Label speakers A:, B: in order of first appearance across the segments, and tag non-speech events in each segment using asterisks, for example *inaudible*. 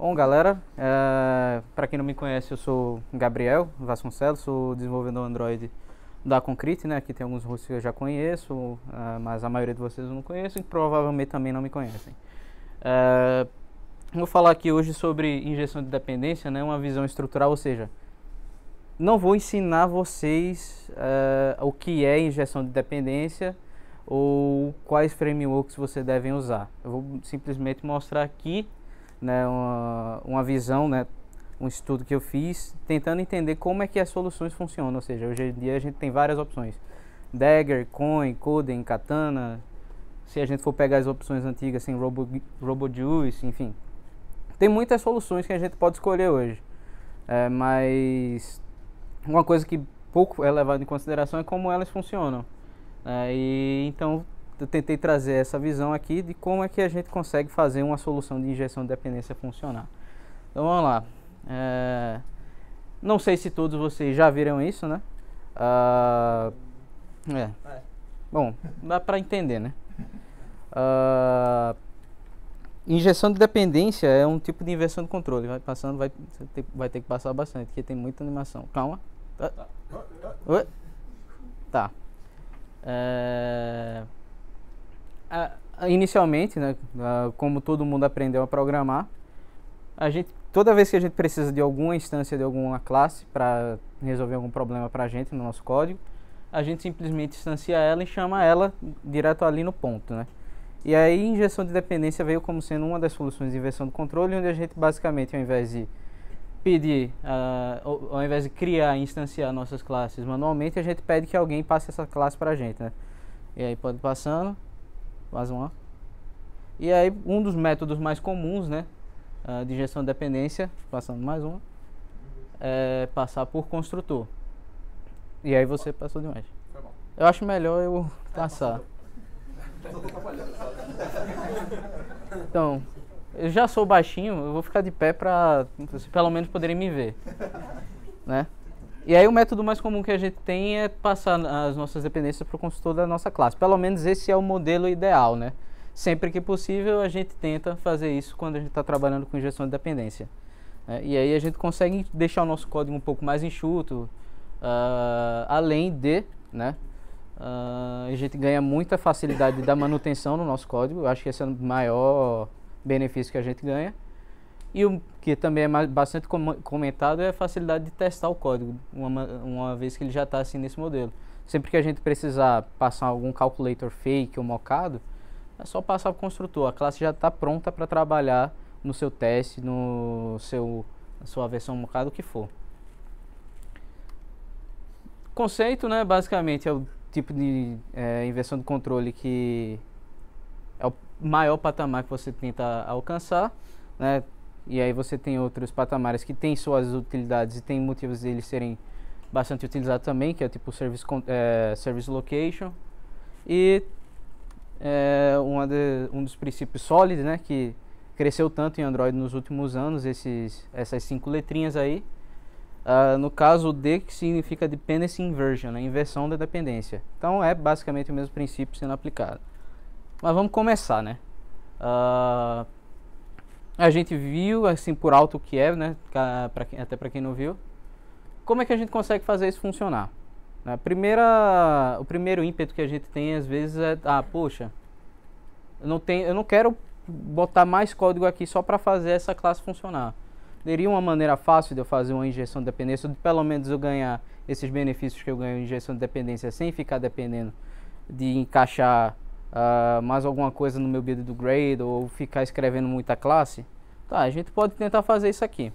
A: Bom, galera, é, para quem não me conhece, eu sou Gabriel Vasconcelos, sou desenvolvedor Android da Concrete, né? Aqui tem alguns rostos que eu já conheço, é, mas a maioria de vocês eu não conheço e provavelmente também não me conhecem. É, vou falar aqui hoje sobre injeção de dependência, né? Uma visão estrutural, ou seja, não vou ensinar vocês é, o que é injeção de dependência ou quais frameworks você devem usar. Eu vou simplesmente mostrar aqui né, uma, uma visão, né, um estudo que eu fiz, tentando entender como é que as soluções funcionam. Ou seja, hoje em dia a gente tem várias opções. Dagger, Coin, Coden, Katana. Se a gente for pegar as opções antigas, assim, Robo, RoboJuice, enfim. Tem muitas soluções que a gente pode escolher hoje. É, mas uma coisa que pouco é levada em consideração é como elas funcionam. É, e então eu tentei trazer essa visão aqui de como é que a gente consegue fazer uma solução de injeção de dependência funcionar. Então vamos lá. É... Não sei se todos vocês já viram isso, né? Ah, é. Bom, dá para entender, né? Ah, injeção de dependência é um tipo de inversão de controle. Vai passando, vai, vai ter que passar bastante, porque tem muita animação. Calma. Ah. Tá. tá. É inicialmente, né, como todo mundo aprendeu a programar, a gente toda vez que a gente precisa de alguma instância de alguma classe para resolver algum problema para a gente no nosso código, a gente simplesmente instancia ela e chama ela direto ali no ponto, né? E aí injeção de dependência veio como sendo uma das soluções de inversão do controle, onde a gente basicamente ao invés de pedir, uh, ao invés de criar e instanciar nossas classes manualmente, a gente pede que alguém passe essa classe para a gente, né? E aí pode passando, uma E aí um dos métodos mais comuns, né, ah, de gestão de dependência, passando mais uma, é passar por construtor. E aí você passou demais. Eu acho melhor eu passar. Então, eu já sou baixinho, eu vou ficar de pé para assim, pelo menos poderem me ver, né? E aí o método mais comum que a gente tem é passar as nossas dependências para o consultor da nossa classe. Pelo menos esse é o modelo ideal, né? Sempre que possível a gente tenta fazer isso quando a gente está trabalhando com injeção de dependência. Né? E aí a gente consegue deixar o nosso código um pouco mais enxuto, uh, além de, né? Uh, a gente ganha muita facilidade da manutenção no nosso código. Eu acho que esse é o maior benefício que a gente ganha. E o que também é bastante comentado é a facilidade de testar o código, uma, uma vez que ele já está assim nesse modelo. Sempre que a gente precisar passar algum calculator fake ou mocado, é só passar o construtor. A classe já está pronta para trabalhar no seu teste, no seu, na sua versão mocado, o que for. Conceito, né, basicamente, é o tipo de é, inversão de controle que é o maior patamar que você tenta alcançar. Né? E aí você tem outros patamares que têm suas utilidades e tem motivos deles serem bastante utilizados também, que é tipo service, é, service location. E é uma de, um dos princípios sólidos, né, que cresceu tanto em Android nos últimos anos, esses, essas cinco letrinhas aí. Uh, no caso, o D que significa Dependency Inversion, né, inversão da dependência. Então é basicamente o mesmo princípio sendo aplicado. Mas vamos começar, né? Uh, a gente viu, assim, por alto o que é, né? Pra, até para quem não viu. Como é que a gente consegue fazer isso funcionar? A primeira, o primeiro ímpeto que a gente tem, às vezes, é... Ah, poxa, eu não, tenho, eu não quero botar mais código aqui só para fazer essa classe funcionar. Teria uma maneira fácil de eu fazer uma injeção de dependência, ou de pelo menos eu ganhar esses benefícios que eu ganho em injeção de dependência sem ficar dependendo de encaixar uh, mais alguma coisa no meu build do grade ou ficar escrevendo muita classe, tá, a gente pode tentar fazer isso aqui.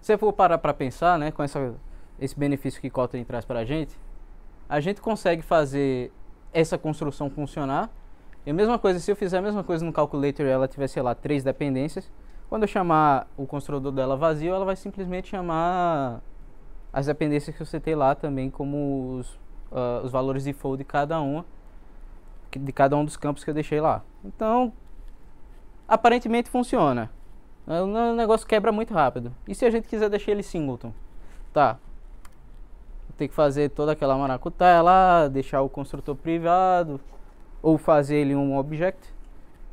A: Se for parar para pensar, né, com essa, esse benefício que Kotlin traz para a gente, a gente consegue fazer essa construção funcionar. E a mesma coisa, se eu fizer a mesma coisa no calculator e ela tiver, sei lá, três dependências, quando eu chamar o construtor dela vazio, ela vai simplesmente chamar as dependências que eu citei lá também, como os, uh, os valores default de cada uma de cada um dos campos que eu deixei lá. Então, aparentemente funciona. É, o negócio quebra muito rápido. E se a gente quiser deixar ele singleton? Tá. Tem que fazer toda aquela maracutaia lá, deixar o construtor privado, ou fazer ele um object.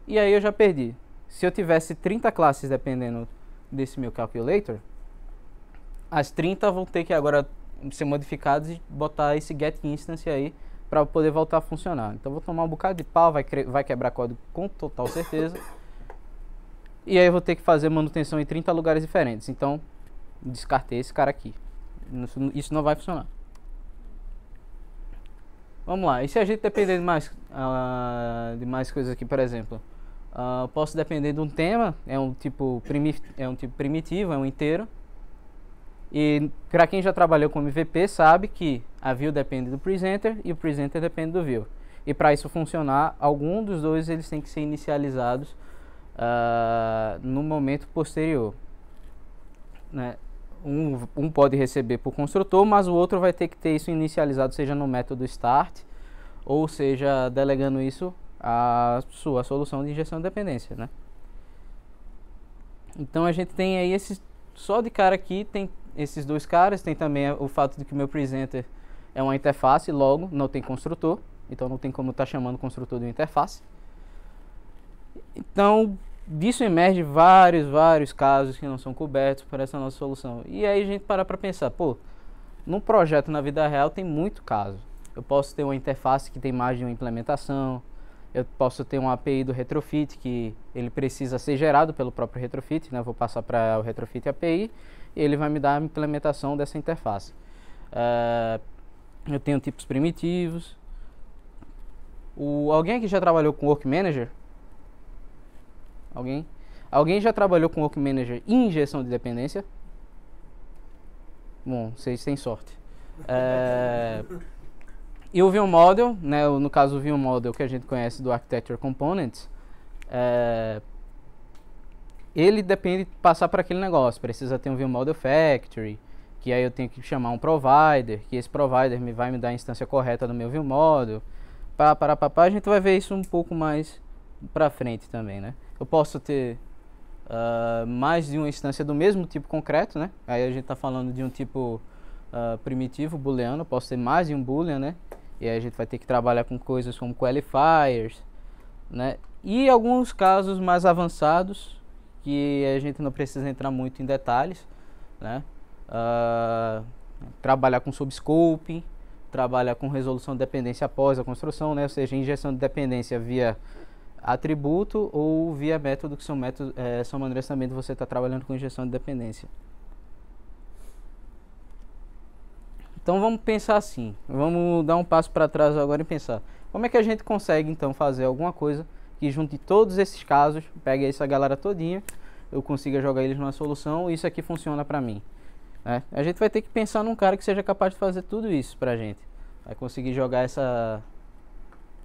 A: E aí eu já perdi. Se eu tivesse 30 classes dependendo desse meu calculator, as 30 vão ter que agora ser modificadas e botar esse get instance aí para poder voltar a funcionar. Então vou tomar um bocado de pau, vai, vai quebrar código com total certeza. e aí eu vou ter que fazer manutenção em 30 lugares diferentes. Então descartei esse cara aqui. Isso, isso não vai funcionar. Vamos lá, e se a gente depender de mais, uh, de mais coisas aqui, por exemplo, uh, posso depender de um tema, é um tipo, é um tipo primitivo, é um inteiro, e para quem já trabalhou com MVP sabe que a view depende do presenter e o presenter depende do view. E para isso funcionar, algum dos dois eles tem que ser inicializados uh, no momento posterior. Né? Um, um, pode receber por construtor, mas o outro vai ter que ter isso inicializado, seja no método start, ou seja, delegando isso à sua solução de injeção de dependência. Né? Então a gente tem aí esses, só de cara aqui tem esses dois caras. Tem também o fato de que o meu presenter é uma interface, logo não tem construtor, então não tem como estar tá chamando o construtor de uma interface. Então, disso emerge vários, vários casos que não são cobertos por essa nossa solução. E aí a gente para para pensar, pô, num projeto na vida real tem muito caso. Eu posso ter uma interface que tem mais de uma implementação, eu posso ter uma API do retrofit que ele precisa ser gerado pelo próprio retrofit, né? Eu vou passar para o retrofit API ele vai me dar a implementação dessa interface. Uh, eu tenho tipos primitivos. O, alguém aqui já trabalhou com Work Manager? Alguém? Alguém já trabalhou com Work Manager e injeção de dependência? Bom, vocês têm sorte. É, e o View Model, né, no caso o View Model que a gente conhece do Architecture Components, é, ele depende de passar para aquele negócio. Precisa ter um ViewModel factory, que aí eu tenho que chamar um provider, que esse provider me vai me dar a instância correta do meu ViewModel. Para para pá, A gente vai ver isso um pouco mais para frente também, né? Eu posso ter uh, mais de uma instância do mesmo tipo concreto, né? Aí a gente está falando de um tipo uh, primitivo booleano, posso ter mais de um boolean, né? E aí a gente vai ter que trabalhar com coisas como qualifiers, né? E alguns casos mais avançados, que a gente não precisa entrar muito em detalhes, né? Uh, trabalhar com subscoping, trabalhar com resolução de dependência após a construção, né? Ou seja, injeção de dependência via atributo ou via método, que são, métodos, é, são maneiras também de você estar tá trabalhando com injeção de dependência. Então vamos pensar assim, vamos dar um passo para trás agora e pensar como é que a gente consegue então fazer alguma coisa que junte todos esses casos, pegue essa galera todinha, eu consiga jogar eles numa solução, isso aqui funciona para mim. Né? A gente vai ter que pensar num cara que seja capaz de fazer tudo isso pra gente. Vai conseguir jogar essa...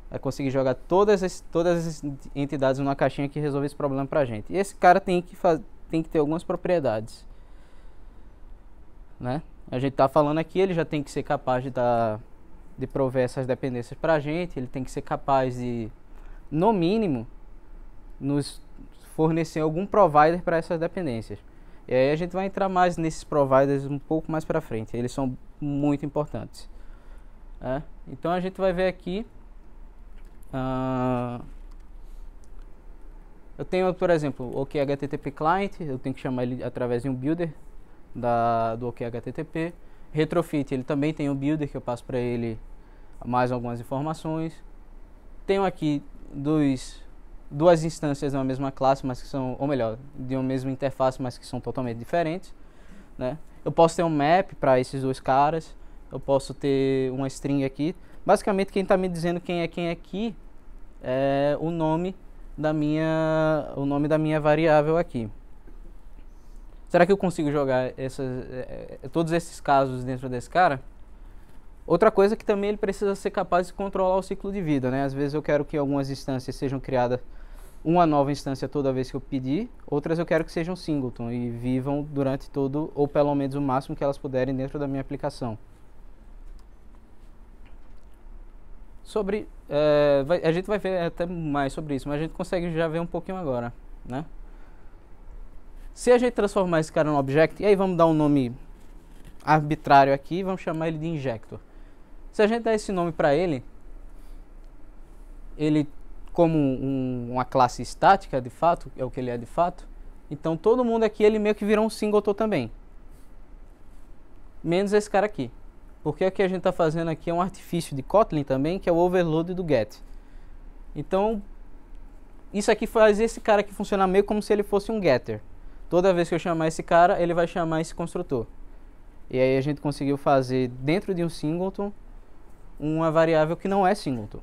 A: Vai conseguir jogar todas, as todas as entidades numa caixinha que resolve esse problema pra gente. E esse cara tem que, faz, tem que ter algumas propriedades. Né? A gente tá falando aqui, ele já tem que ser capaz de, dar, tá, de prover essas dependências pra gente, ele tem que ser capaz de no mínimo, nos fornecer algum provider para essas dependências. E aí a gente vai entrar mais nesses providers um pouco mais para frente, eles são muito importantes. É? Então a gente vai ver aqui. Uh, eu tenho, por exemplo, o HTTP client, eu tenho que chamar ele através de um builder da, do HTTP Retrofit, ele também tem um builder que eu passo para ele mais algumas informações. Tenho aqui dos duas instâncias de uma mesma classe, mas que são, ou melhor, de uma mesma interface, mas que são totalmente diferentes, né? Eu posso ter um map para esses dois caras, eu posso ter uma string aqui. Basicamente, quem está me dizendo quem é quem aqui é o nome da minha, o nome da minha variável aqui. Será que eu consigo jogar essas, eh, eh, todos esses casos dentro desse cara? Outra coisa que também ele precisa ser capaz de controlar o ciclo de vida, né? Às vezes eu quero que algumas instâncias sejam criadas uma nova instância toda vez que eu pedir, outras eu quero que sejam singleton e vivam durante todo, ou pelo menos o máximo que elas puderem dentro da minha aplicação. Sobre, é, vai, a gente vai ver até mais sobre isso, mas a gente consegue já ver um pouquinho agora, né? Se a gente transformar esse cara num object, e aí vamos dar um nome arbitrário aqui, vamos chamar ele de injector. Se a gente der esse nome para ele, ele como um, uma classe estática de fato, é o que ele é de fato, então todo mundo aqui ele meio que virou um singleton também. Menos esse cara aqui. Porque o que a gente está fazendo aqui é um artifício de Kotlin também, que é o overload do get. Então, isso aqui faz esse cara aqui funcionar meio como se ele fosse um getter. Toda vez que eu chamar esse cara, ele vai chamar esse construtor. E aí a gente conseguiu fazer dentro de um singleton uma variável que não é singleton.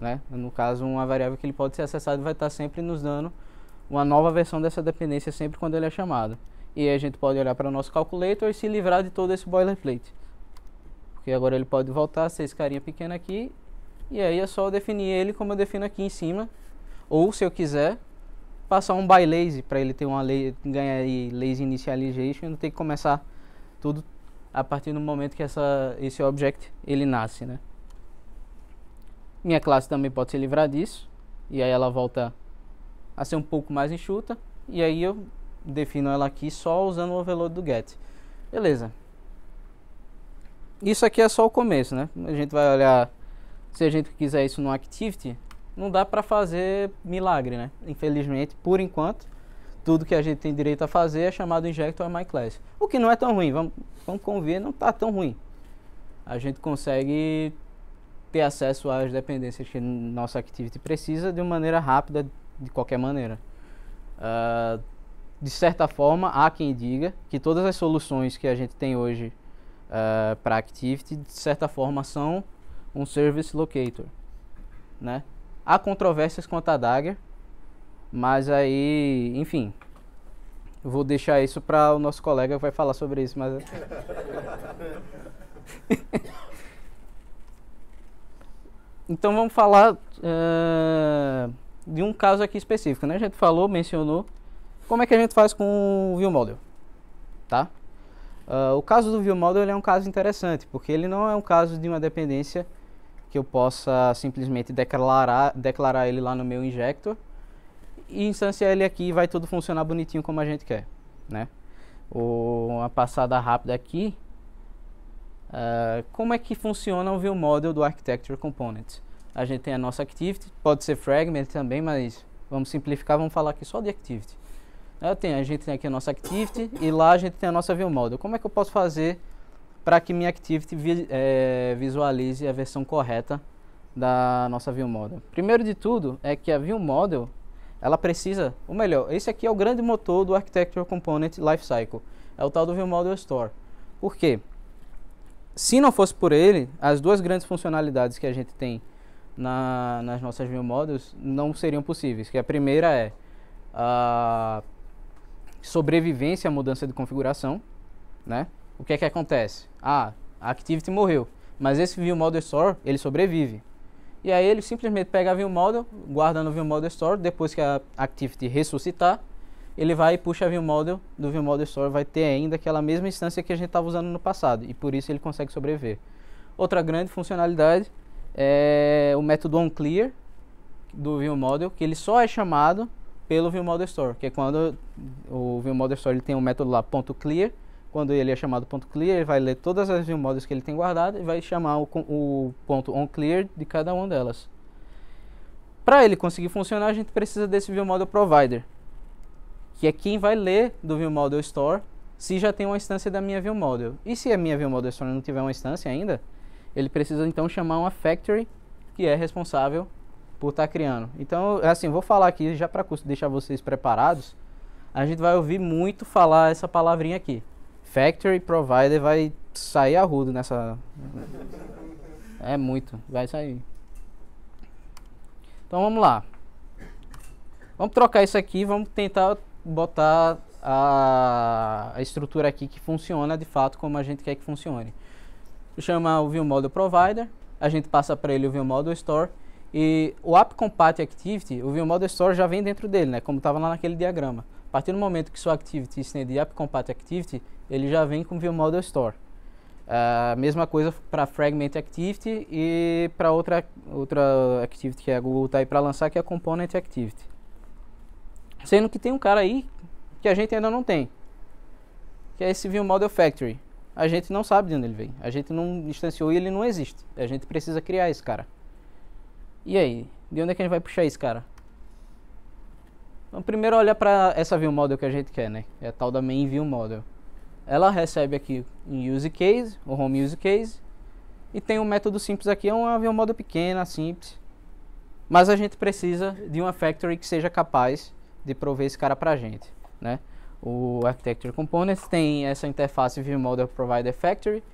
A: Né? No caso, uma variável que ele pode ser acessado vai estar sempre nos dando uma nova versão dessa dependência sempre quando ele é chamado. E aí a gente pode olhar para o nosso calculator e se livrar de todo esse boilerplate. Porque agora ele pode voltar, a ser esse carinha pequeno aqui, e aí é só definir ele como eu defino aqui em cima. Ou, se eu quiser, passar um by lazy para ele ter uma lei, ganhar lazy initialization, não tem que começar tudo a partir do momento que essa, esse object ele nasce, né? Minha classe também pode se livrar disso, e aí ela volta a ser um pouco mais enxuta, e aí eu defino ela aqui só usando o overload do get. Beleza. Isso aqui é só o começo, né? A gente vai olhar, se a gente quiser isso no activity, não dá para fazer milagre, né? Infelizmente, por enquanto tudo que a gente tem direito a fazer é chamado Injector My Class. O que não é tão ruim, vamos, vamos convir, não está tão ruim. A gente consegue ter acesso às dependências que nossa Activity precisa de uma maneira rápida, de qualquer maneira. Uh, de certa forma, há quem diga que todas as soluções que a gente tem hoje uh, ah, para Activity, de certa forma, são um Service Locator. Né? Há controvérsias quanto a Dagger, mas aí, enfim, vou deixar isso para o nosso colega que vai falar sobre isso, mas *laughs* Então vamos falar uh, de um caso aqui específico, né? A gente falou, mencionou como é que a gente faz com o ViewModel, tá? Uh, o caso do ViewModel é um caso interessante, porque ele não é um caso de uma dependência que eu possa simplesmente declarar, declarar ele lá no meu injector, e instanciar ele aqui e vai tudo funcionar bonitinho como a gente quer, né? uma passada rápida aqui. Uh, como é que funciona o ViewModel do architecture component? A gente tem a nossa activity, pode ser fragment também, mas vamos simplificar, vamos falar aqui só de activity. Ah, eu tenho, a gente tem aqui a nossa activity e lá a gente tem a nossa ViewModel. Como é que eu posso fazer para que minha activity vi, é, visualize a versão correta da nossa ViewModel? Primeiro de tudo é que a ViewModel ela precisa, ou melhor, esse aqui é o grande motor do Architecture Component Lifecycle, é o tal do View Model Store. Por quê? Se não fosse por ele, as duas grandes funcionalidades que a gente tem na, nas nossas View Models não seriam possíveis, que a primeira é a sobrevivência à mudança de configuração, né? O que é que acontece? Ah, a Activity morreu, mas esse View Model Store, ele sobrevive. E aí ele simplesmente pega a ViewModel, guarda no ViewModel store, depois que a activity ressuscitar, ele vai e puxa a ViewModel do ViewModel store, vai ter ainda aquela mesma instância que a gente estava usando no passado, e por isso ele consegue sobreviver. Outra grande funcionalidade é o método onClear do ViewModel, que ele só é chamado pelo ViewModel store, que é quando o ViewModel store ele tem um método lá ponto .clear, quando ele é chamado ponto clear, ele vai ler todas as view models que ele tem guardado e vai chamar o, o ponto onClear de cada uma delas. Para ele conseguir funcionar, a gente precisa desse view model provider, que é quem vai ler do view model store se já tem uma instância da minha view model. E se a minha view model store não tiver uma instância ainda, ele precisa então chamar uma factory que é responsável por estar tá criando. Então, assim, vou falar aqui já para deixar vocês preparados. A gente vai ouvir muito falar essa palavrinha aqui. Factory Provider vai sair arrudo nessa. É muito, vai sair. Então vamos lá. Vamos trocar isso aqui, vamos tentar botar a, a estrutura aqui que funciona de fato como a gente quer que funcione. Chama o ViewModel Provider, a gente passa para ele o ViewModel Store e o App Compat Activity, o ViewModel Store já vem dentro dele, né, como estava lá naquele diagrama. A partir do momento que sua activity estende App Compat Activity, ele já vem com View Model Store. A uh, mesma coisa para Fragment Activity e para outra, outra Activity que a Google está aí para lançar, que é a Component Activity. Sendo que tem um cara aí que a gente ainda não tem, que é esse View Model Factory. A gente não sabe de onde ele vem, a gente não instanciou e ele não existe. A gente precisa criar esse cara. E aí, de onde é que a gente vai puxar esse cara? primeiro olha para essa View Model que a gente quer, né? É a tal da Main View Model ela recebe aqui um use case, o um home use case, e tem um método simples aqui, é uma, uma moda pequena, simples. Mas a gente precisa de uma factory que seja capaz de prover esse cara para a gente, né? O Architecture Components tem essa interface ViewModel Provider Factory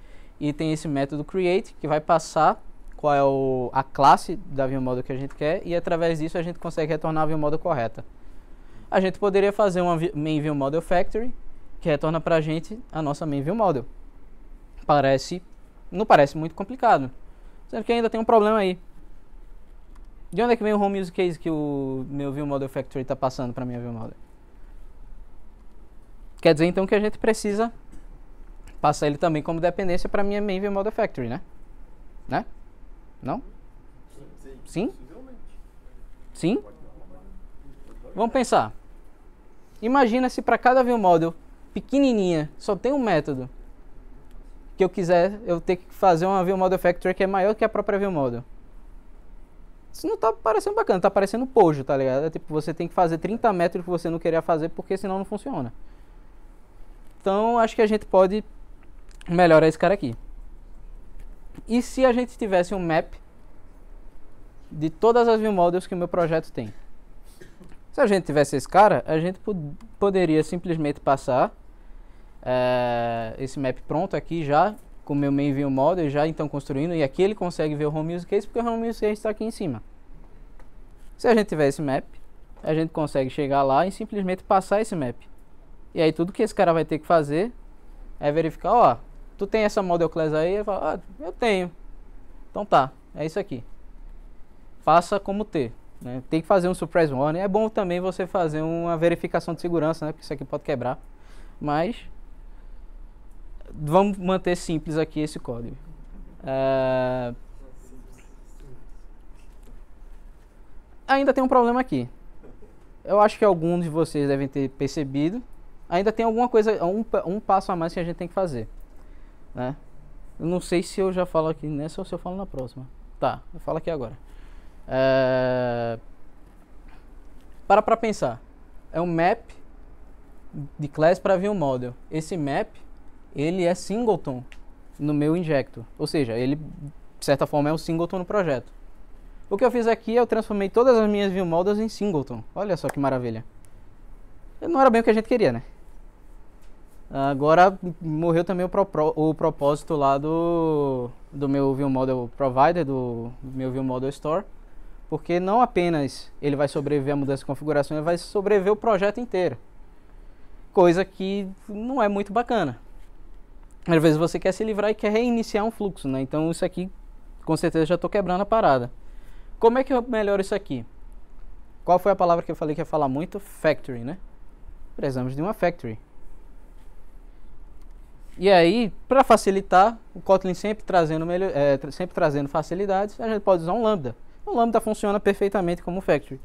A: e tem esse método create que vai passar qual é o, a classe da ViewModel que a gente quer e através disso a gente consegue retornar a ViewModel correta. A gente poderia fazer uma main ViewModel Factory que retorna para a gente a nossa main view model. Parece, não parece muito complicado, sendo que ainda tem um problema aí. De onde é que vem o home use case que o meu view model factory está passando para minha view model? Quer dizer então que a gente precisa passar ele também como dependência para minha main view model factory, né? Né? Não? Sim? Sim? Sim? Vamos pensar. Imagina se para cada view model pequenininha, só tem um método. Que eu quiser, eu ter que fazer uma view model factory que é maior que a própria view model. Isso não tá parecendo bacana, tá parecendo pojo, tá ligado? É tipo, você tem que fazer 30 metros que você não queria fazer, porque senão não funciona. Então, acho que a gente pode melhorar esse cara aqui. E se a gente tivesse um map de todas as view models que o meu projeto tem? Se a gente tivesse esse cara, a gente poderia simplesmente passar é, esse map pronto aqui já, com o meu main view model já então construindo, e aqui ele consegue ver o home use case, porque o home use case está aqui em cima. Se a gente tiver esse map, a gente consegue chegar lá e simplesmente passar esse map. E aí tudo que esse cara vai ter que fazer é verificar, ó, tu tem essa model class aí? Ele fala, ah, eu tenho. Então tá, é isso aqui. Faça como ter. Né? Tem que fazer um surprise warning. É bom também você fazer uma verificação de segurança, né? Porque isso aqui pode quebrar. Mas vamos manter simples aqui esse código. É, ainda tem um problema aqui. Eu acho que alguns de vocês devem ter percebido. Ainda tem alguma coisa, um, um passo a mais que a gente tem que fazer. Né? Eu não sei se eu já falo aqui nessa ou se eu falo na próxima. Tá, eu falo aqui agora. É... Para pra pensar. É um map de class para vir um model. Esse map ele é singleton no meu injecto. Ou seja, ele, de certa forma, é um singleton no projeto. O que eu fiz aqui, é eu transformei todas as minhas view models em singleton. Olha só que maravilha. Não era bem o que a gente queria, né? Agora morreu também o, pro, o propósito lá do, do meu view model provider, do meu view model store, porque não apenas ele vai sobreviver à mudança de configuração, ele vai sobreviver o projeto inteiro. Coisa que não é muito bacana. Às vezes você quer se livrar e quer reiniciar um fluxo, né? Então isso aqui, com certeza, já estou quebrando a parada. Como é que eu melhoro isso aqui? Qual foi a palavra que eu falei que ia falar muito? Factory, né? Precisamos de uma factory. E aí, para facilitar, o Kotlin sempre trazendo, melhor, eh, é, sempre trazendo facilidades, a gente pode usar um Lambda. O Lambda funciona perfeitamente como Factory.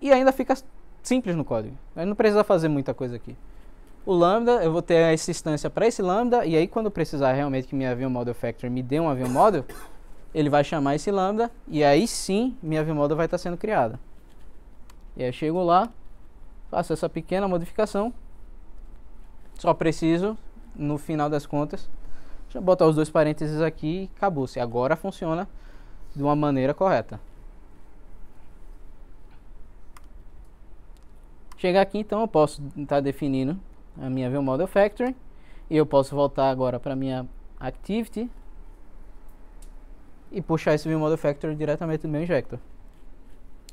A: E ainda fica simples no código. A gente não precisa fazer muita coisa aqui o lambda, eu vou ter essa instância para esse lambda, e aí quando precisar realmente que minha view model factor me dê um view model, ele vai chamar esse lambda, e aí sim minha view model vai estar sendo criada. E aí eu chego lá, faço essa pequena modificação, só preciso, no final das contas, já botar os dois parênteses aqui e acabou-se. Agora funciona de uma maneira correta. Chegar aqui, então, eu posso estar tá definindo a minha View Model Factory e eu posso voltar agora para minha Activity e puxar esse View Model Factory diretamente do meu injector.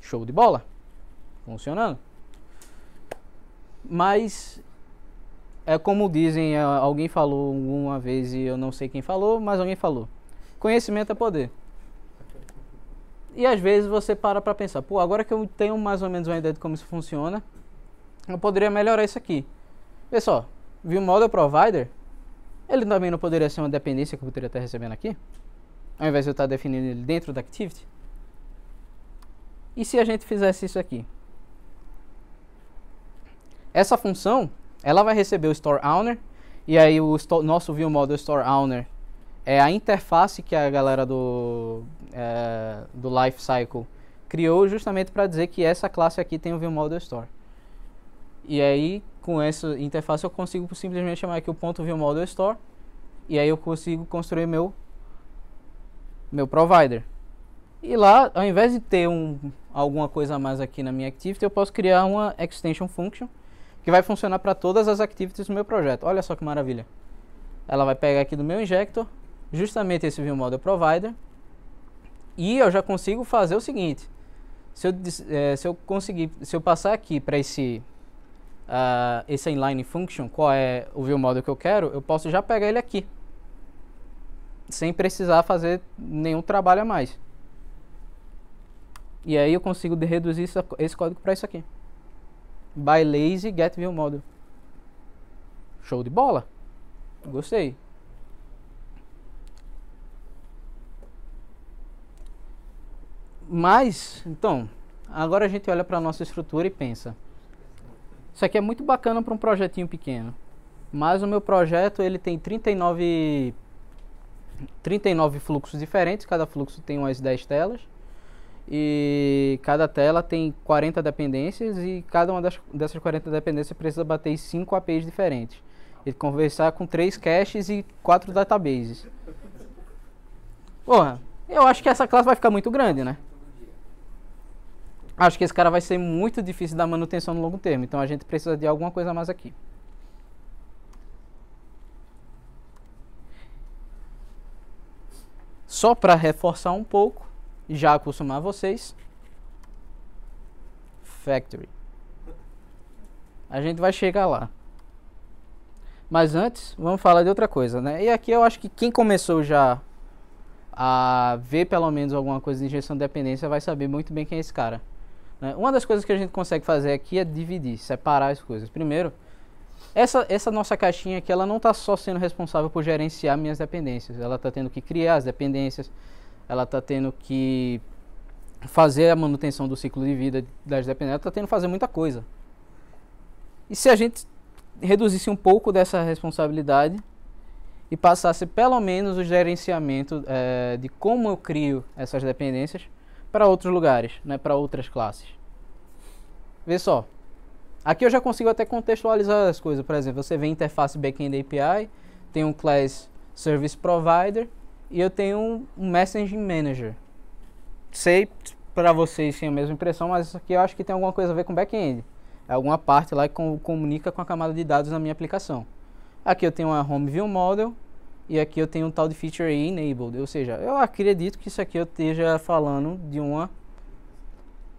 A: Show de bola! Funcionando. Mas é como dizem, alguém falou uma vez e eu não sei quem falou, mas alguém falou. Conhecimento é poder. E às vezes você para para pensar, pô, agora que eu tenho mais ou menos uma ideia de como isso funciona, eu poderia melhorar isso aqui. Vê só, viu model provider, ele também não poderia ser uma dependência que eu poderia estar recebendo aqui? Ao invés de eu estar definindo ele dentro da activity? E se a gente fizesse isso aqui? Essa função, ela vai receber o store owner, e aí o nosso view model store owner é a interface que a galera do, é, do Lifecycle criou justamente para dizer que essa classe aqui tem o view model store. E aí com essa interface eu consigo simplesmente chamar aqui o ponto view model store e aí eu consigo construir meu meu provider. E lá, ao invés de ter um, alguma coisa a mais aqui na minha activity, eu posso criar uma extension function que vai funcionar para todas as activities do meu projeto. Olha só que maravilha. Ela vai pegar aqui do meu injector, justamente esse view model provider, e eu já consigo fazer o seguinte. Se eu, é, se eu conseguir, se eu passar aqui para esse uh, esse inline function, qual é o viewModel que eu quero, eu posso já pegar ele aqui. Sem precisar fazer nenhum trabalho a mais. E aí eu consigo reduzir isso, esse código para isso aqui. By lazy get viewModel. Show de bola. Gostei. Mas, então, agora a gente olha para a nossa estrutura e pensa. Isso aqui é muito bacana para um projetinho pequeno. Mas o meu projeto ele tem 39, 39 fluxos diferentes, cada fluxo tem umas 10 telas. E cada tela tem 40 dependências e cada uma das, dessas 40 dependências precisa bater 5 APIs diferentes. E conversar com 3 caches e 4 databases. Porra, eu acho que essa classe vai ficar muito grande, né? acho que esse cara vai ser muito difícil da manutenção no longo termo. Então a gente precisa de alguma coisa a mais aqui. Só para reforçar um pouco, já acostumar vocês. Factory. A gente vai chegar lá. Mas antes, vamos falar de outra coisa, né? E aqui eu acho que quem começou já a ver pelo menos alguma coisa de injeção de dependência vai saber muito bem quem é esse cara. Né? Uma das coisas que a gente consegue fazer aqui é dividir, separar as coisas. Primeiro, essa, essa nossa caixinha aqui, ela não está só sendo responsável por gerenciar minhas dependências. Ela está tendo que criar as dependências, ela está tendo que fazer a manutenção do ciclo de vida das dependências, ela está tendo que fazer muita coisa. E se a gente reduzisse um pouco dessa responsabilidade e passasse pelo menos o gerenciamento é, de como eu crio essas dependências para outros lugares, né, para outras classes. Vê só. Aqui eu já consigo até contextualizar as coisas. Por exemplo, você vê interface backend API, tem um class service provider e eu tenho um messaging manager. Sei para vocês tem a mesma impressão, mas isso aqui eu acho que tem alguma coisa a ver com backend. É alguma parte lá que com, comunica com a camada de dados na minha aplicação. Aqui eu tenho uma home view model e aqui eu tenho um tal de feature enabled, ou seja, eu acredito que isso aqui eu esteja falando de uma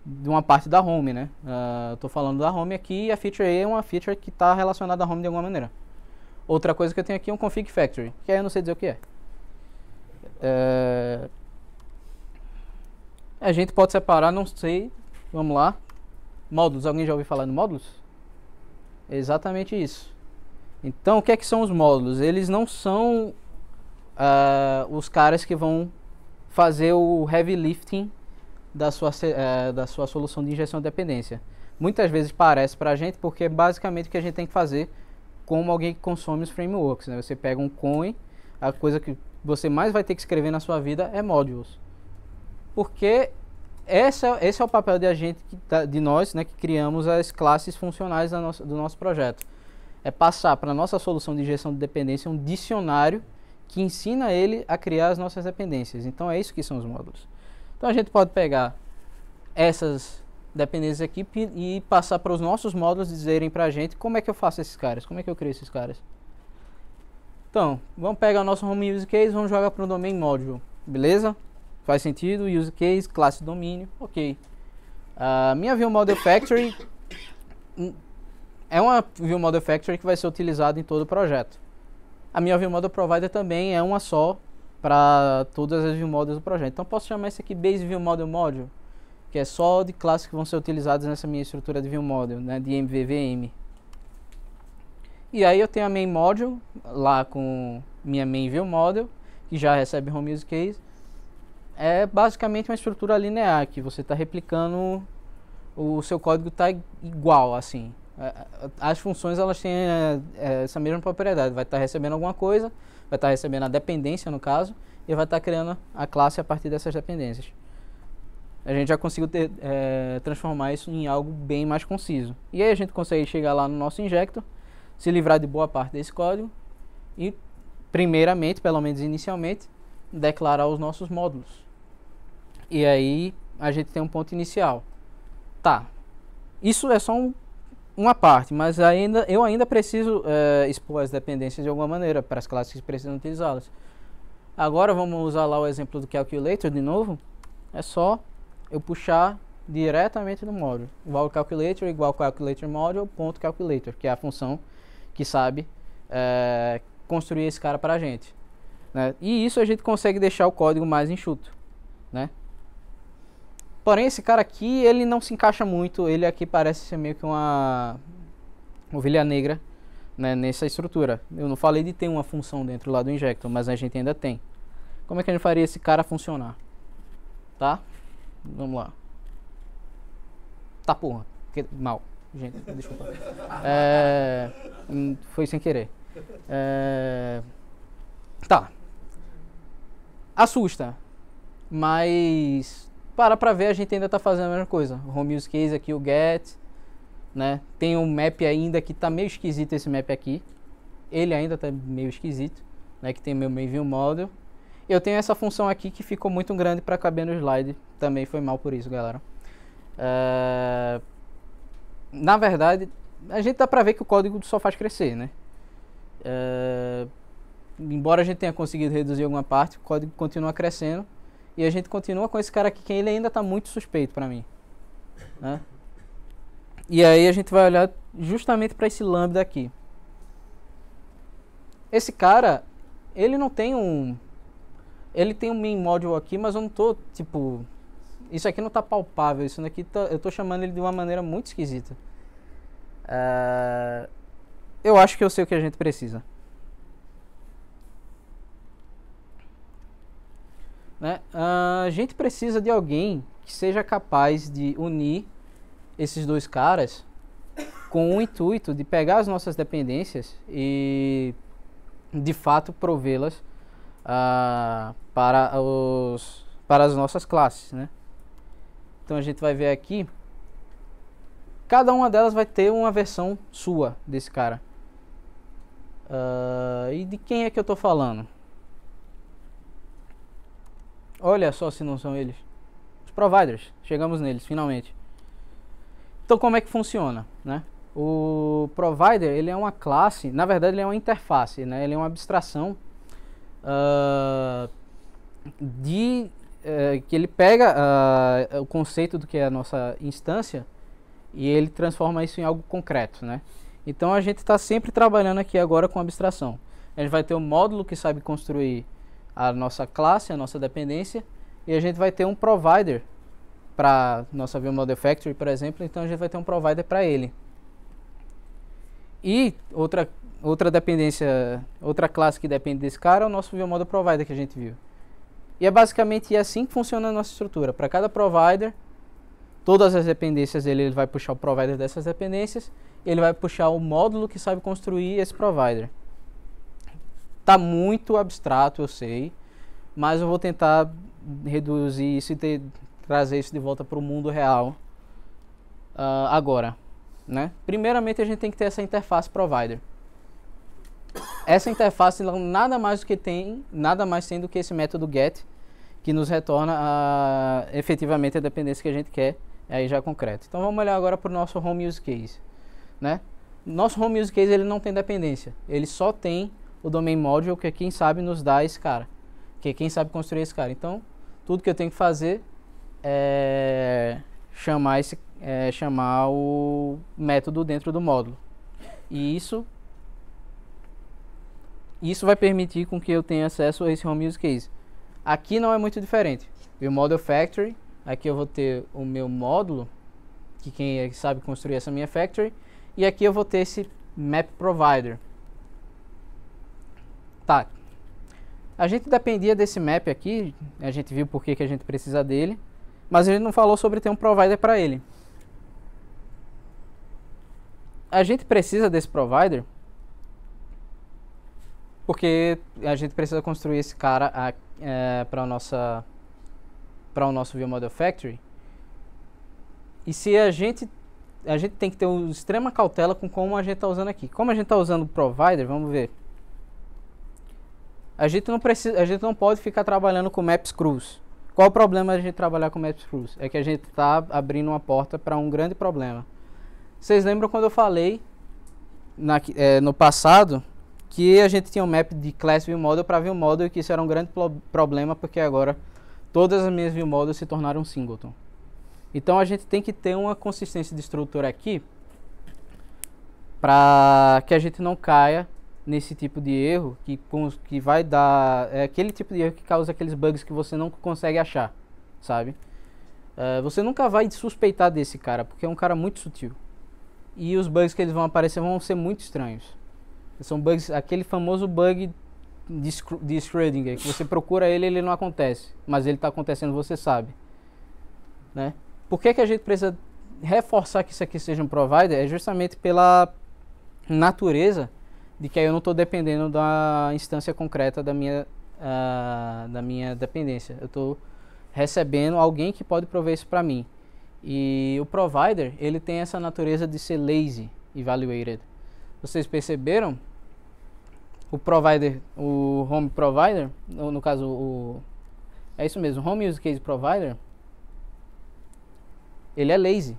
A: de uma parte da home, né? Uh, ah, Estou falando da home aqui e a feature A é uma feature que está relacionada à home de alguma maneira. Outra coisa que eu tenho aqui é um config factory, que aí eu não sei dizer o que é. é a gente pode separar, não sei, vamos lá. Módulos, alguém já ouviu falar de módulos? É exatamente isso. Então, o que é que são os módulos? Eles não são uh, os caras que vão fazer o heavy lifting da sua, uh, da sua solução de injeção de dependência. Muitas vezes parece para a gente porque é basicamente o que a gente tem que fazer como alguém que consome os frameworks. Né? Você pega um coin, a coisa que você mais vai ter que escrever na sua vida é módulos. Porque essa, esse é o papel de a gente, tá, de nós, né, que criamos as classes funcionais do nosso, do nosso projeto. É passar para a nossa solução de injeção de dependência um dicionário que ensina ele a criar as nossas dependências. Então é isso que são os módulos. Então a gente pode pegar essas dependências aqui e passar para os nossos módulos dizerem para a gente como é que eu faço esses caras, como é que eu crio esses caras. Então, vamos pegar o nosso home use case, vamos jogar para o domain module, beleza? Faz sentido, use case, classe domínio, ok. A uh, minha view model factory hum, é uma view model factory que vai ser utilizada em todo o projeto a minha ViewModel Provider também é uma só para todas as ViewModels do projeto. Então posso chamar isso aqui Base ViewModel Module, que é só de classes que vão ser utilizadas nessa minha estrutura de ViewModel, né, de MVVM. E aí eu tenho a main module lá com minha main VModel, que já recebe home use case. É basicamente uma estrutura linear que você está replicando o seu código está igual assim. É, é, as funções elas têm é, essa mesma propriedade. Vai estar tá recebendo alguma coisa, vai estar tá recebendo a dependência, no caso, e vai estar tá criando a classe a partir dessas dependências. A gente já conseguiu ter, é, transformar isso em algo bem mais conciso. E aí a gente consegue chegar lá no nosso injector, se livrar de boa parte desse código e, primeiramente, pelo menos inicialmente, declarar os nossos módulos. E aí a gente tem um ponto inicial. Tá, isso é só um uma parte, mas ainda, eu ainda preciso é, expor as dependências de alguma maneira para as classes que precisam utilizá-las. Agora vamos usar lá o exemplo do calculator de novo. É só eu puxar diretamente no módulo. igual calculator igual calculator module ponto calculator, que é a função que sabe é, construir esse cara para a gente. Né? E isso a gente consegue deixar o código mais enxuto. Né? Porém, esse cara aqui, ele não se encaixa muito. Ele aqui parece ser meio que uma ovelha negra né, nessa estrutura. Eu não falei de ter uma função dentro lá do injector, mas a gente ainda tem. Como é que a gente faria esse cara funcionar? Tá? Vamos lá. Tá porra. Que, mal. Gente, desculpa. É, hum, foi sem querer. É, tá. Assusta. Mas para pra ver, a gente ainda tá fazendo a mesma coisa. O home use case aqui, o get, né? Tem um map ainda que tá meio esquisito esse map aqui. Ele ainda tá meio esquisito, né? Que tem meu main view model. Eu tenho essa função aqui que ficou muito grande para caber no slide. Também foi mal por isso, galera. Uh... Na verdade, a gente dá pra ver que o código só faz crescer, né? Uh... Embora a gente tenha conseguido reduzir alguma parte, o código continua crescendo. E a gente continua com esse cara aqui, que ele ainda está muito suspeito para mim. Né? E aí a gente vai olhar justamente para esse lambda aqui. Esse cara, ele não tem um... Ele tem um main module aqui, mas eu não tô, tipo... Isso aqui não tá palpável, isso daqui tá, eu tô chamando ele de uma maneira muito esquisita. Uh, eu acho que eu sei o que a gente precisa. Né? Ah, a gente precisa de alguém que seja capaz de unir esses dois caras com o intuito de pegar as nossas dependências e de fato provê-las ah, para, os, para as nossas classes. Né? Então a gente vai ver aqui. Cada uma delas vai ter uma versão sua desse cara. Uh, e de quem é que eu estou falando? Olha só se não são eles. Os providers. Chegamos neles, finalmente. Então, como é que funciona, né? O provider, ele é uma classe, na verdade ele é uma interface, né? Ele é uma abstração uh, de uh, que ele pega uh, o conceito do que é a nossa instância e ele transforma isso em algo concreto, né? Então a gente está sempre trabalhando aqui agora com abstração. A gente vai ter o um módulo que sabe construir a nossa classe, a nossa dependência, e a gente vai ter um provider para nossa viewmodel factory, por exemplo, então a gente vai ter um provider para ele. E outra outra dependência, outra classe que depende desse cara é o nosso viewmodel provider que a gente viu. E é basicamente assim que funciona a nossa estrutura. Para cada provider, todas as dependências dele ele vai puxar o provider dessas dependências, ele vai puxar o módulo que sabe construir esse provider. Tá muito abstrato, eu sei, mas eu vou tentar reduzir isso e ter, trazer isso de volta para o mundo real uh, agora. Né? Primeiramente, a gente tem que ter essa interface provider. Essa interface nada mais do que tem, nada mais tem do que esse método get que nos retorna a, efetivamente a dependência que a gente quer aí já é concreto. Então vamos olhar agora para o nosso home use case, né? Nosso home use case ele não tem dependência, ele só tem o domain module, que é quem sabe nos dá esse cara. Que é quem sabe construir esse cara. Então, tudo que eu tenho que fazer é chamar, esse, é chamar o método dentro do módulo. E isso, isso vai permitir com que eu tenha acesso a esse home use case. Aqui não é muito diferente. O model factory, aqui eu vou ter o meu módulo, que quem é sabe construir essa minha factory, e aqui eu vou ter esse map provider, tá A gente dependia desse map aqui, a gente viu porque que a gente precisa dele, mas ele não falou sobre ter um provider para ele. A gente precisa desse provider porque a gente precisa construir esse cara é, para nossa para o nosso ViewModel Factory. E se a gente a gente tem que ter uma extrema cautela com como a gente está usando aqui. Como a gente está usando o provider, vamos ver. A gente não precisa, a gente não pode ficar trabalhando com maps cruz. Qual o problema a gente trabalhar com maps cruz? É que a gente está abrindo uma porta para um grande problema. Vocês lembram quando eu falei na, é, no passado que a gente tinha um map de class view model para view model e que isso era um grande problema porque agora todas as minhas view models se tornaram singleton. Então a gente tem que ter uma consistência de estrutura aqui para que a gente não caia nesse tipo de erro que, que vai dar. É aquele tipo de erro que causa aqueles bugs que você não consegue achar, sabe? Uh, você nunca vai suspeitar desse cara, porque é um cara muito sutil. E os bugs que eles vão aparecer vão ser muito estranhos. São bugs, aquele famoso bug de, de Schrödinger, que você procura ele ele não acontece, mas ele está acontecendo, você sabe. Né? Por que, que a gente precisa reforçar que isso aqui seja um provider? É justamente pela natureza de que aí eu não estou dependendo da instância concreta da minha, uh, da minha dependência. Eu estou recebendo alguém que pode prover isso para mim. E o provider, ele tem essa natureza de ser lazy evaluated. Vocês perceberam? O provider, o home provider, no caso o é isso mesmo, home use case provider, ele é lazy.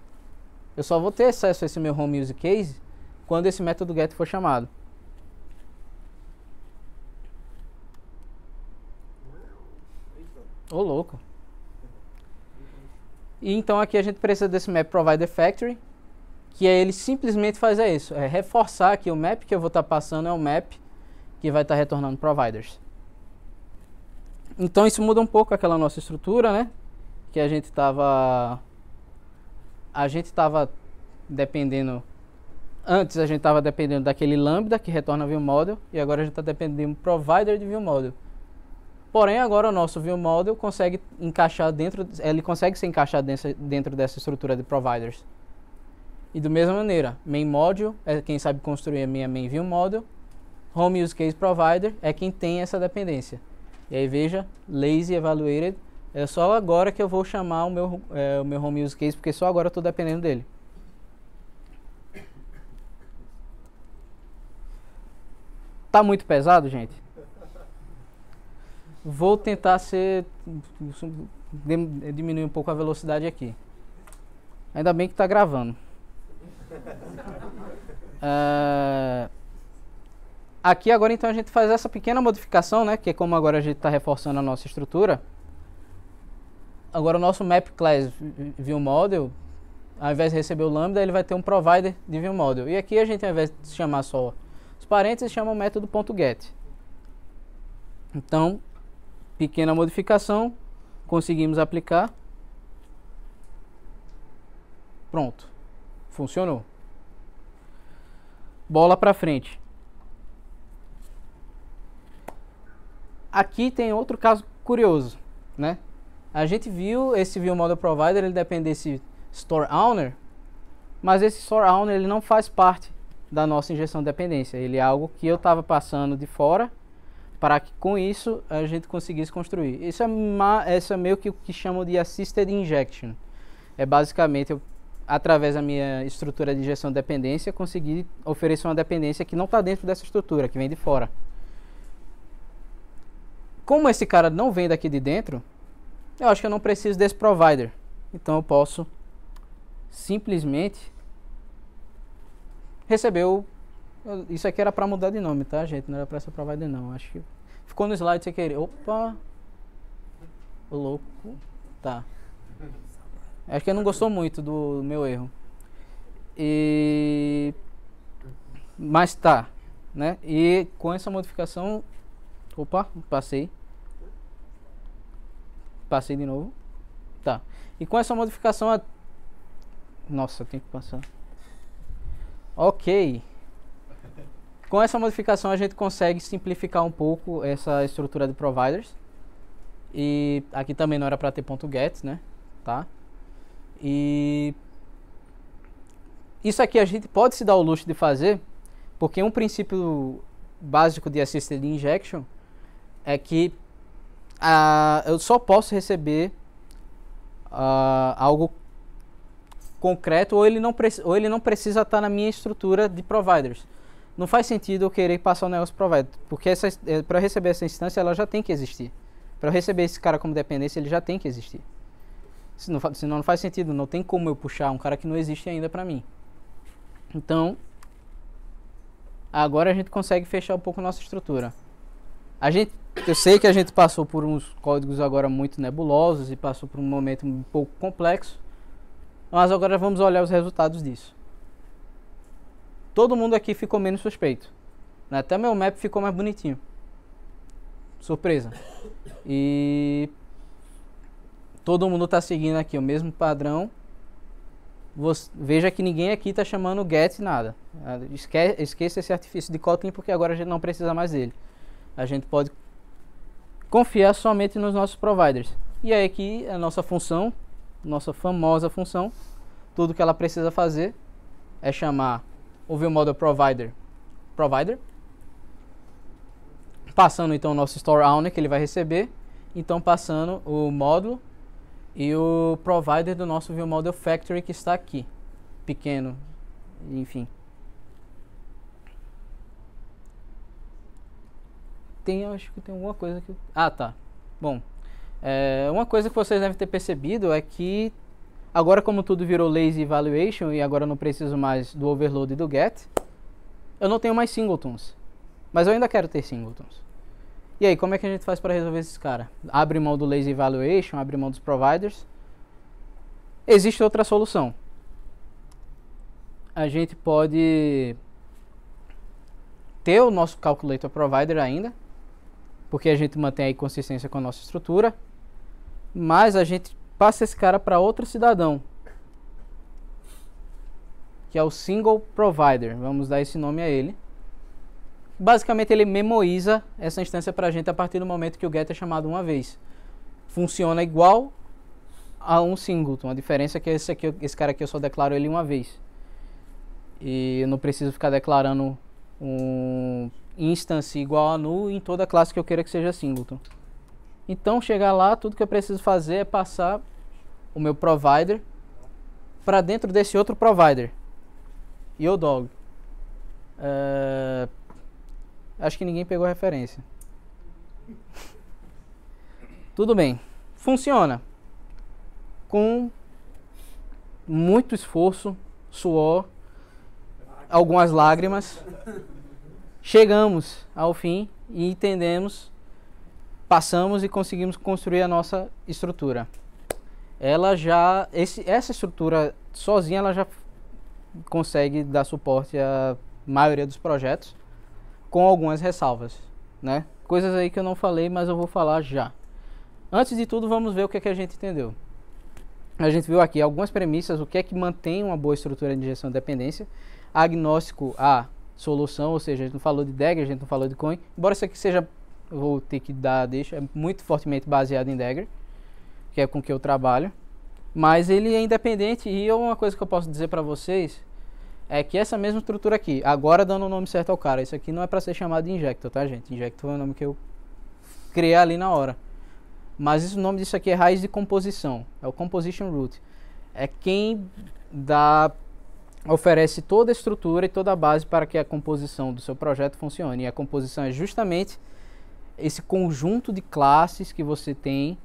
A: Eu só vou ter acesso a esse meu home use case quando esse método get for chamado. Ô, oh, louco. E então aqui a gente precisa desse map provider factory, que é ele simplesmente faz isso, é reforçar que o map que eu vou estar tá passando é o map que vai estar tá retornando providers. Então isso muda um pouco aquela nossa estrutura, né? Que a gente estava a gente estava dependendo antes a gente estava dependendo daquele lambda que retorna view model e agora a gente está dependendo de um provider de view model. Porém, agora o nosso ViewModel consegue encaixar dentro, ele consegue ser encaixado dentro dessa estrutura de providers. E da mesma maneira, main é quem sabe construir a minha main view model, home use case provider é quem tem essa dependência. E aí veja, lazy evaluated, é só agora que eu vou chamar o meu, é, o meu home use case, porque só agora eu estou dependendo dele. Tá muito pesado, gente? Vou tentar ser diminuir um pouco a velocidade aqui. Ainda bem que está gravando. Uh, *laughs* aqui agora então a gente faz essa pequena modificação, né? Que é como agora a gente está reforçando a nossa estrutura. Agora o nosso map class viewModel, ao invés de receber o lambda, ele vai ter um provider de viewModel. E aqui a gente ao invés de chamar só os parênteses, chama o método .get. Então, pequena modificação, conseguimos aplicar. Pronto, funcionou. Bola para frente. Aqui tem outro caso curioso, né? A gente viu esse view model provider, ele depende desse store owner, mas esse store owner ele não faz parte da nossa injeção de dependência. Ele é algo que eu estava passando de fora para que com isso a gente conseguisse construir. Isso é, uma, essa é meio que o que chamam de assisted injection. É basicamente eu, através da minha estrutura de gestão de dependência conseguir oferecer uma dependência que não está dentro dessa estrutura, que vem de fora. Como esse cara não vem daqui de dentro, eu acho que eu não preciso desse provider. Então eu posso simplesmente receber o isso aqui era para mudar de nome, tá, gente? Não era para essa provider, não. Acho que ficou no slide sem querer. Opa! louco. Tá. Acho que ele não gostou muito do meu erro. E... Mas tá, né? E com essa modificação... Opa, passei. Passei de novo. Tá. E com essa modificação... A... Nossa, tem que passar. Ok. Com essa modificação a gente consegue simplificar um pouco essa estrutura de providers. E aqui também não era para ter ponto .get, né? Tá? E isso aqui a gente pode se dar o luxo de fazer, porque um princípio básico de assisted injection é que uh, eu só posso receber uh, algo concreto ou ele não, ou ele não precisa estar tá na minha estrutura de providers não faz sentido eu querer passar o negócio provado, porque essa, é, para receber essa instância ela já tem que existir. Para receber esse cara como dependência, ele já tem que existir. Senão, senão não faz sentido, não tem como eu puxar um cara que não existe ainda para mim. Então, agora a gente consegue fechar um pouco nossa estrutura. A gente, eu sei que a gente passou por uns códigos agora muito nebulosos e passou por um momento um pouco complexo, mas agora vamos olhar os resultados disso todo mundo aqui ficou menos suspeito. Né? Até meu map ficou mais bonitinho. Surpresa. E todo mundo está seguindo aqui o mesmo padrão. Você, veja que ninguém aqui está chamando get nada. Ah, esque, esqueça esse artifício de Kotlin porque agora a gente não precisa mais dele. A gente pode confiar somente nos nossos providers. E aí aqui é a nossa função, nossa famosa função, tudo que ela precisa fazer é chamar o ViewModel Provider, provider passando então o nosso store owner que ele vai receber, então passando o módulo e o provider do nosso ViewModel Factory que está aqui, pequeno, enfim. Tem, acho que tem alguma coisa que... Ah, tá. Bom, é, uma coisa que vocês devem ter percebido é que Agora, como tudo virou lazy evaluation e agora não preciso mais do overload e do get, eu não tenho mais singletons. Mas eu ainda quero ter singletons. E aí, como é que a gente faz para resolver esses caras? Abre mão do lazy evaluation, abre mão dos providers. Existe outra solução. A gente pode ter o nosso calculator provider ainda, porque a gente mantém a consistência com a nossa estrutura, mas a gente passa esse cara para outro cidadão, que é o single provider, vamos dar esse nome a ele. Basicamente ele memoiza essa instância para a gente a partir do momento que o get é chamado uma vez. Funciona igual a um singleton, a diferença é que esse, aqui, esse cara aqui eu só declaro ele uma vez. E eu não preciso ficar declarando um instance igual a null em toda classe que eu queira que seja singleton. Então, chegar lá, tudo que eu preciso fazer é passar o meu provider para dentro desse outro provider, YoDog. Uh, é, acho que ninguém pegou a referência. *laughs* Tudo bem. Funciona. Com muito esforço, suor, algumas lágrimas. Chegamos ao fim e entendemos passamos e conseguimos construir a nossa estrutura. Ela já, esse, essa estrutura sozinha, ela já consegue dar suporte à maioria dos projetos, com algumas ressalvas, né? Coisas aí que eu não falei, mas eu vou falar já. Antes de tudo, vamos ver o que, é que a gente entendeu. A gente viu aqui algumas premissas, o que é que mantém uma boa estrutura de gestão de dependência, agnóstico a solução, ou seja, a gente não falou de DEG, a gente não falou de COIN, embora isso aqui seja vou ter que dar deixa, é muito fortemente baseado em Dagger, que é com que eu trabalho. Mas ele é independente e uma coisa que eu posso dizer para vocês é que essa mesma estrutura aqui, agora dando o nome certo ao cara, isso aqui não é para ser chamado de Injector, tá gente? Injector é o nome que eu criei ali na hora. Mas isso, o nome disso aqui é raiz de composição, é o Composition Root. É quem dá oferece toda a estrutura e toda a base para que a composição do seu projeto funcione. E a composição é justamente esse conjunto de classes que você tem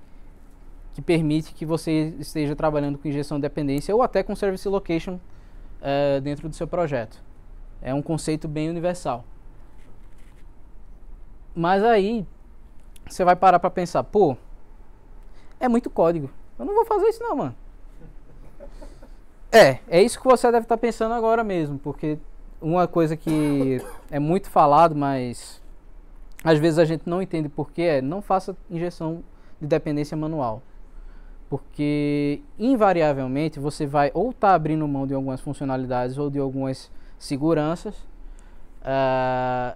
A: que permite que você esteja trabalhando com injeção de dependência ou até com service location uh, dentro do seu projeto. É um conceito bem universal. Mas aí você vai parar para pensar, pô, é muito código. Eu não vou fazer isso não, mano. É, é isso que você deve estar tá pensando agora mesmo, porque uma coisa que é muito falado, mas às vezes a gente não entende por que é, não faça injeção de dependência manual. Porque invariavelmente você vai ou estar tá abrindo mão de algumas funcionalidades ou de algumas seguranças. Uh,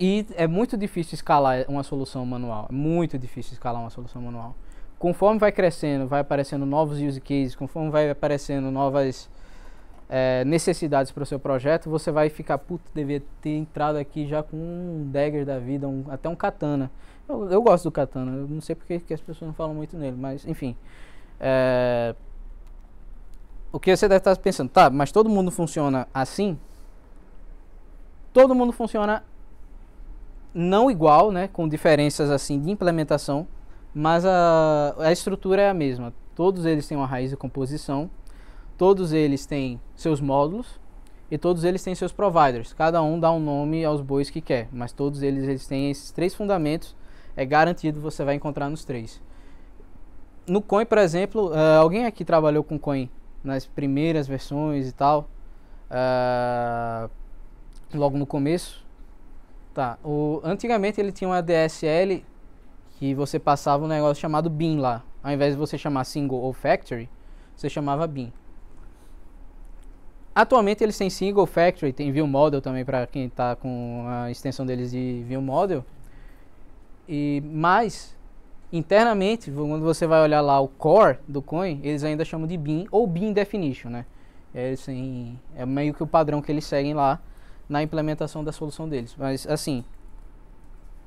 A: e é muito difícil escalar uma solução manual. É muito difícil escalar uma solução manual. Conforme vai crescendo, vai aparecendo novos use cases, conforme vai aparecendo novas é, necessidades para o seu projeto, você vai ficar, puto, devia ter entrado aqui já com um dagger da vida, um, até um katana. Eu, eu, gosto do katana, eu não sei porque que as pessoas não falam muito nele, mas enfim. É, o que você deve estar pensando, tá, mas todo mundo funciona assim? Todo mundo funciona não igual, né, com diferenças assim de implementação, mas a, a estrutura é a mesma. Todos eles têm uma raiz de composição Todos eles têm seus módulos e todos eles têm seus providers. Cada um dá um nome aos bois que quer, mas todos eles, eles têm esses três fundamentos. É garantido você vai encontrar nos três. No coin, por exemplo, uh, alguém aqui trabalhou com coin nas primeiras versões e tal, uh, logo no começo. Tá. O, antigamente ele tinha uma DSL que você passava um negócio chamado bin lá. Ao invés de você chamar single ou factory, você chamava bin. Atualmente eles têm single factory, tem view model também para quem está com a extensão deles de view model. E mas internamente, quando você vai olhar lá o core do coin, eles ainda chamam de bin ou bin definition, né? É, é meio que o padrão que eles seguem lá na implementação da solução deles. Mas assim,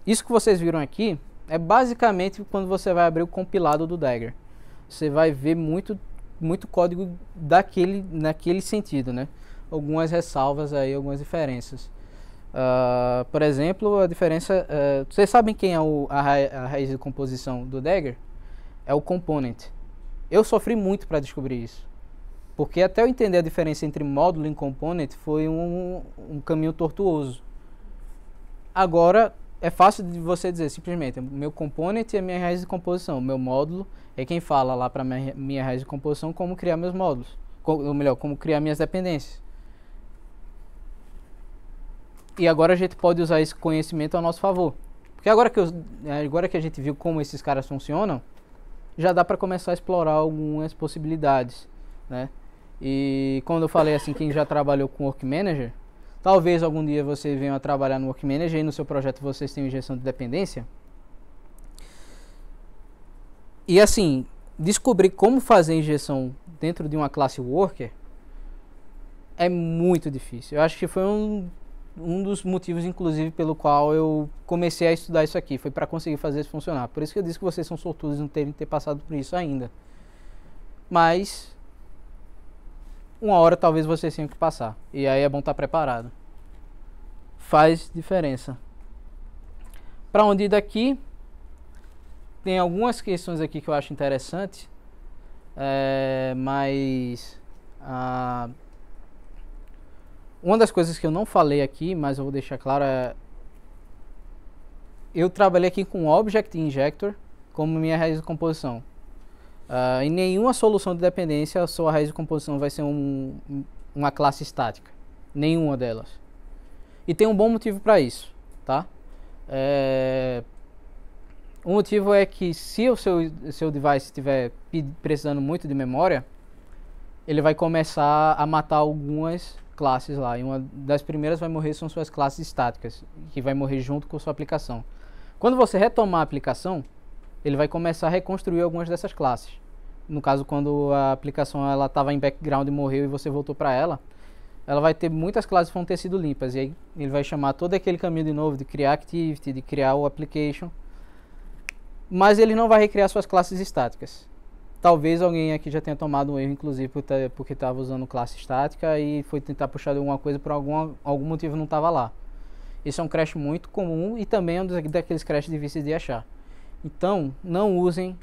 A: isso que vocês viram aqui é basicamente quando você vai abrir o compilado do Dagger. Você vai ver muito muito código daquele, naquele sentido, né? Algumas ressalvas aí, algumas diferenças. Uh, por exemplo, a diferença... Uh, vocês sabem quem é o, a, ra a, raiz de composição do Dagger? É o component. Eu sofri muito para descobrir isso. Porque até eu entender a diferença entre módulo e component foi um, um caminho tortuoso. Agora, é fácil de você dizer simplesmente meu component é minha raiz de composição, meu módulo é quem fala lá para minha, minha raiz de composição como criar meus módulos, com, ou melhor, como criar minhas dependências. E agora a gente pode usar esse conhecimento a nosso favor. Porque agora que, eu, agora que a gente viu como esses caras funcionam, já dá para começar a explorar algumas possibilidades, né? E quando eu falei assim, quem já trabalhou com Work Manager, Talvez algum dia você venha a trabalhar no Work Manager e no seu projeto vocês tenham injeção de dependência. E assim, descobrir como fazer injeção dentro de uma classe worker é muito difícil. Eu acho que foi um, um dos motivos, inclusive, pelo qual eu comecei a estudar isso aqui. Foi para conseguir fazer isso funcionar. Por isso que eu disse que vocês são sortudos não terem ter passado por isso ainda. Mas uma hora talvez vocês tenham que passar. E aí é bom estar tá preparado. Faz diferença. Para onde ir daqui, tem algumas questões aqui que eu acho interessante, é, mas uma das coisas que eu não falei aqui, mas eu vou deixar claro é eu trabalhei aqui com Object Injector como minha raiz de composição. Uh, em nenhuma solução de dependência, a sua raiz de composição vai ser um, uma classe estática. Nenhuma delas. E tem um bom motivo para isso, tá? É... O motivo é que se o seu, seu device estiver precisando muito de memória, ele vai começar a matar algumas classes lá. E uma das primeiras vai morrer são suas classes estáticas, que vai morrer junto com sua aplicação. Quando você retomar a aplicação, ele vai começar a reconstruir algumas dessas classes. No caso, quando a aplicação ela estava em background e morreu e você voltou para ela, ela vai ter muitas classes que vão ter sido limpas. E aí ele vai chamar todo aquele caminho de novo de criar activity, de criar o application. Mas ele não vai recriar suas classes estáticas. Talvez alguém aqui já tenha tomado um erro, inclusive, tá, porque estava usando classe estática e foi tentar puxar alguma coisa por algum, algum motivo não estava lá. Isso é um crash muito comum e também é um daqueles crashes difíceis de achar. Então, não usem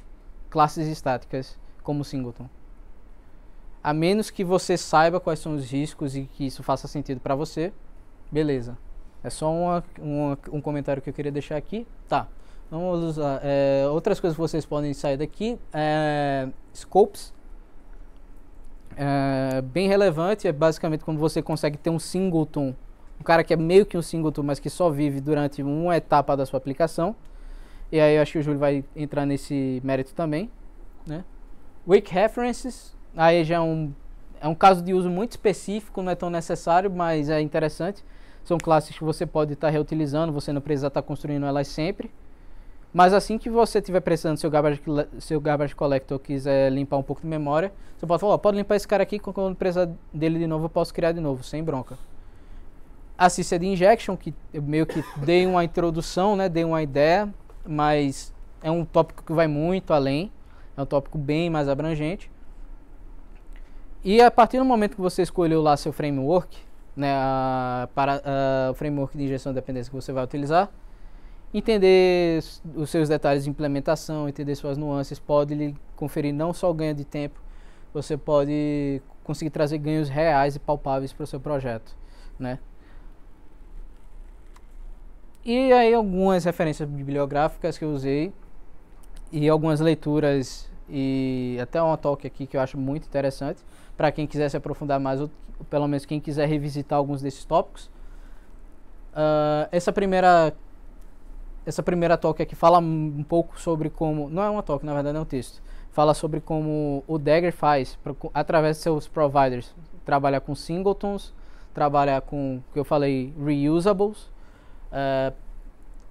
A: classes estáticas como singleton. A menos que você saiba quais são os riscos e que isso faça sentido para você, beleza. É só uma, uma, um comentário que eu queria deixar aqui. Tá. Vamos usar. É, outras coisas que vocês podem sair daqui. É, scopes. É, bem relevante. É basicamente quando você consegue ter um singleton. Um cara que é meio que um singleton, mas que só vive durante uma etapa da sua aplicação. E aí eu acho que o Júlio vai entrar nesse mérito também, né? Weak references, aí já é um, é um caso de uso muito específico, não é tão necessário, mas é interessante. São classes que você pode estar tá reutilizando, você não precisa estar tá construindo elas sempre. Mas assim que você estiver precisando, seu garbage, seu garbage collector quiser limpar um pouco de memória, você pode falar, oh, pode limpar esse cara aqui, quando precisar dele de novo, eu posso criar de novo, sem bronca. A de Injection, que eu meio que dei uma introdução, né, dei uma ideia, mas é um tópico que vai muito além, é um tópico bem mais abrangente. E a partir do momento que você escolheu lá seu framework, né, a, para o framework de injeção de dependência que você vai utilizar, entender os seus detalhes de implementação, entender suas nuances, pode lhe conferir não só ganho de tempo, você pode conseguir trazer ganhos reais e palpáveis para o seu projeto, né? E aí algumas referências bibliográficas que eu usei e algumas leituras e até uma talk aqui que eu acho muito interessante para quem quiser se aprofundar mais ou pelo menos quem quiser revisitar alguns desses tópicos. Uh, essa primeira essa primeira talk aqui fala um pouco sobre como não é uma talk na verdade é um texto fala sobre como o Dagger faz pra, através de seus providers trabalhar com singletons trabalhar com que eu falei reusables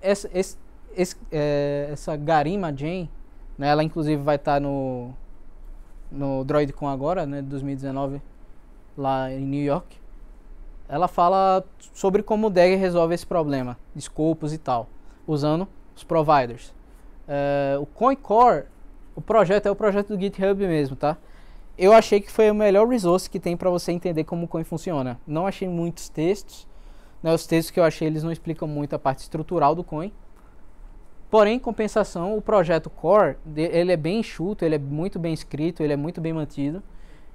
A: essa, ah, esse, esse, é, essa Garima Jane, né, ela inclusive vai estar tá no, no DroidCon agora, né, 2019, lá em New York. Ela fala sobre como o Dagger resolve esse problema, escopos e tal, usando os providers. Eh, o o Core, o projeto é o projeto do GitHub mesmo, tá? Eu achei que foi o melhor resource que tem para você entender como o Coin funciona. Não achei muitos textos, né, os textos que eu achei eles não explicam muito a parte estrutural do coin. Porém, em compensação, o projeto Core ele é bem enxuto, ele é muito bem escrito, ele é muito bem mantido.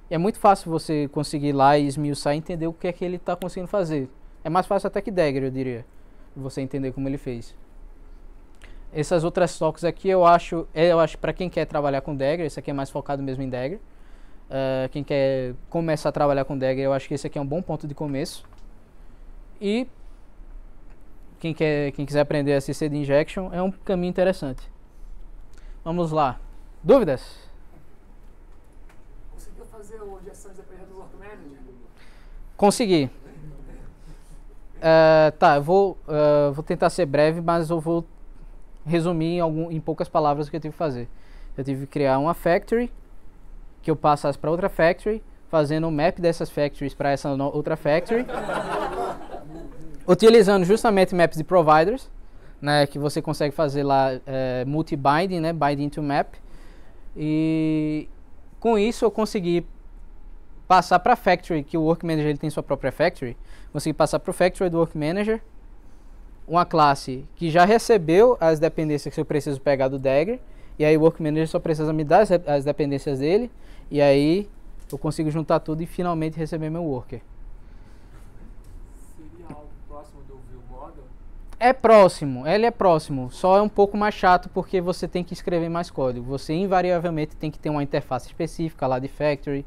A: E é muito fácil você conseguir lá e esmiuçar e entender o que é que ele está conseguindo fazer. É mais fácil até que Dagger, eu diria, você entender como ele fez. Essas outras toques aqui eu acho, é, eu acho para quem quer trabalhar com Dagger, esse aqui é mais focado mesmo em Dagger. Uh, quem quer começar a trabalhar com Dagger, eu acho que esse aqui é um bom ponto de começo. E quem, quer, quem quiser aprender a CC de injection é um caminho interessante. Vamos lá. Dúvidas? Conseguiu fazer o gestões dependendo do work manager? Consegui. Uh, tá, eu vou, uh, vou tentar ser breve, mas eu vou resumir em, algum, em poucas palavras o que eu tive que fazer. Eu tive que criar uma factory, que eu passasse para outra factory, fazendo um map dessas factories para essa outra factory. *laughs* utilizando justamente maps de providers, né, que você consegue fazer lá é, multi-binding, né, binding to map. E com isso eu consegui passar para factory, que o work manager ele tem sua própria factory. Consegui passar para o factory do work manager, uma classe que já recebeu as dependências que eu preciso pegar do Dagger, e aí o work manager só precisa me dar as, as dependências dele, e aí eu consigo juntar tudo e finalmente receber meu worker. É próximo, ele é próximo, só é um pouco mais chato porque você tem que escrever mais código. Você invariavelmente tem que ter uma interface específica lá de factory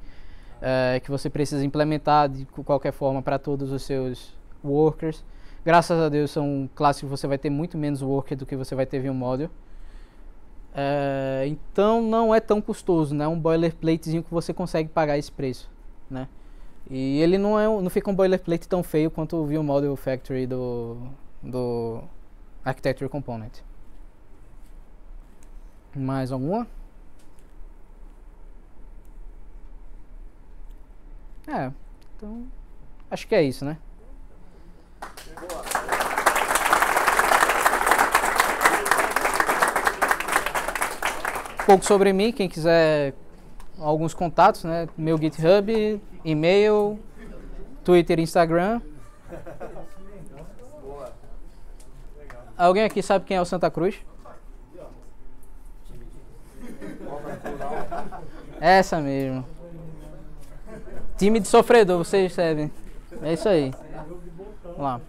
A: é, que você precisa implementar de qualquer forma para todos os seus workers. Graças a Deus são classes que você vai ter muito menos worker do que você vai ter em um É, então não é tão custoso, né? Um boilerplatezinho que você consegue pagar esse preço, né? E ele não é, não fica um boilerplate tão feio quanto o View Model Factory do do Architecture Component. Mais alguma? É, então acho que é isso, né? Um pouco sobre mim, quem quiser alguns contatos, né? Meu GitHub, e-mail, Twitter, Instagram. Alguém aqui sabe quem é o Santa Cruz? Essa mesmo. Time de sofredor, vocês sabem. É isso aí. Vamos lá.